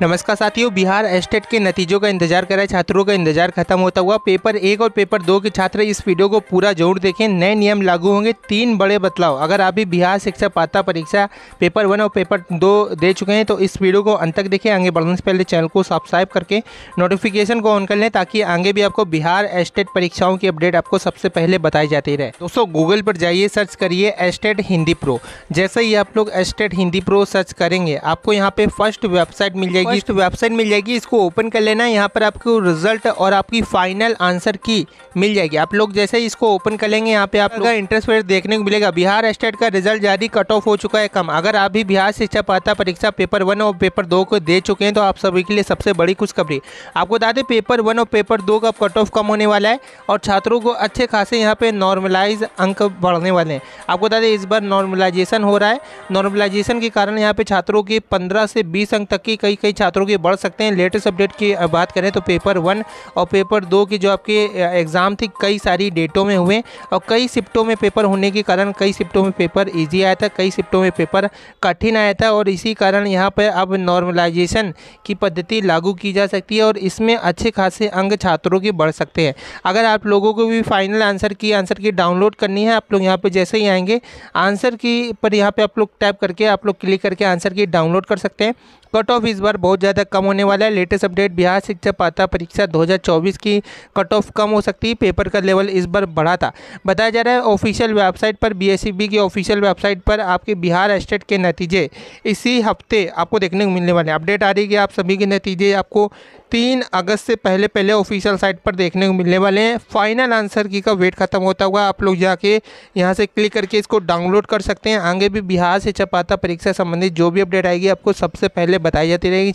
नमस्कार साथियों बिहार एस्टेट के नतीजों का इंतजार कर रहे छात्रों का इंतजार खत्म होता हुआ पेपर एक और पेपर दो के छात्र इस वीडियो को पूरा जरूर देखें नए नियम लागू होंगे तीन बड़े बदलाव अगर आप भी बिहार शिक्षा पात्र परीक्षा पेपर वन और पेपर दो दे चुके हैं तो इस वीडियो को अंत तक देखें आगे बढ़ने से पहले चैनल को सब्सक्राइब करके नोटिफिकेशन को ऑन कर लें ताकि आगे भी आपको बिहार एस्टेट परीक्षाओं की अपडेट आपको सबसे पहले बताई जाती रहे दोस्तों गूगल पर जाइए सर्च करिए एस्टेट हिंदी प्रो जैसे ही आप लोग एस्टेट हिंदी प्रो सर्च करेंगे आपको यहाँ पे फर्स्ट वेबसाइट मिल जाएगी जाएगी तो वेबसाइट मिल जाएगी इसको ओपन कर लेना यहाँ पर आपको रिजल्ट और आपकी फाइनल आंसर की मिल जाएगी आप लोग जैसे ही इसको ओपन कर लेंगे यहाँ पे आप लोग इंटरेस्ट रेट देखने को मिलेगा बिहार स्टेट का रिजल्ट जारी कट ऑफ हो चुका है कम अगर आप भी बिहार शिक्षा पात्रता परीक्षा पेपर वन और पेपर दो को दे चुके हैं तो आप सभी के लिए सबसे बड़ी खुशखबरी आपको बता दें पेपर वन और पेपर दो का कट ऑफ कम होने वाला है और छात्रों को अच्छे खासे यहाँ पे नॉर्मलाइज अंक बढ़ने वाले हैं आपको बता दें इस बार नॉर्मलाइजेशन हो रहा है नॉर्मलाइजेशन के कारण यहाँ पे छात्रों के पंद्रह से बीस अंक तक की कई कई छात्रों के बढ़ सकते हैं लेटेस्ट अपडेट की बात करें तो पेपर वन और पेपर दो की जो आपके एग्ज़ाम थी कई सारी डेटों में हुए और कई शिफ्टों में पेपर होने के कारण कई शिफ्टों में पेपर ईजी आया था कई शिफ्टों में पेपर कठिन आया था और इसी कारण यहाँ पर अब नॉर्मलाइजेशन की पद्धति लागू की जा सकती है और इसमें अच्छे खासे अंग छात्रों के बढ़ सकते हैं अगर आप लोगों को भी final answer key answer key download करनी है आप लोग यहाँ पर जैसे ही आएंगे आंसर की पर यहाँ पर आप लोग टाइप करके आप लोग क्लिक करके आंसर की डाउनलोड कर सकते हैं कट ऑफ इस बार बहुत ज़्यादा कम होने वाला है लेटेस्ट अपडेट बिहार शिक्षा पात्रता परीक्षा 2024 की कट ऑफ कम हो सकती है पेपर का लेवल इस बार बढ़ा था बताया जा रहा है ऑफिशियल वेबसाइट पर बी e की ऑफिशियल वेबसाइट पर आपके बिहार स्टेट के नतीजे इसी हफ्ते आपको देखने को मिलने वाले हैं अपडेट आ रही है आप सभी के नतीजे आपको तीन अगस्त से पहले पहले ऑफिशियल साइट पर देखने को मिलने वाले हैं फाइनल आंसर की का वेट खत्म होता हुआ आप लोग जाके यहाँ से क्लिक करके इसको डाउनलोड कर सकते हैं आगे भी बिहार से छपाता परीक्षा संबंधित जो भी अपडेट आएगी आपको सबसे पहले बताई जाती रहेगी